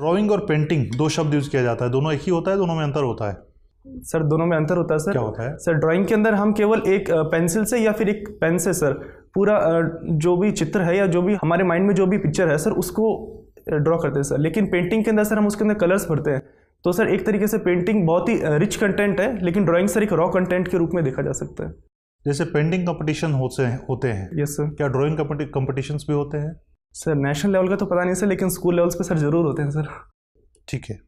drawing और painting दो शब्द यूज किया जाता है दोनों एक ही होता है दोनों में अंतर होता है सर दोनों में अंतर होता है सर क्या होता है सर ड्राइंग के अंदर हम केवल एक पेंसिल से या फिर एक पेन से सर पूरा जो भी चित्र है या जो भी हमारे माइंड में जो भी पिक्चर है सर उसको ड्रॉ करते हैं सर लेकिन पेंटिंग के अंदर सर हम उसके अंदर कलर्स भरते हैं तो सर एक तरीके से पेंटिंग बहुत ही रिच कंटेंट है लेकिन ड्राइंग सर एक रॉ कंटेंट के रूप में देखा जा सकता है जैसे पेंटिंग कंपटीशन होते हैं होते हैं यस सर क्या ड्राइंग कंपटीशंस भी होते हैं सर नेशनल लेवल का तो पता नहीं सर लेकिन स्कूल लेवल्स पे सर ज़रूर होते हैं सर ठीक है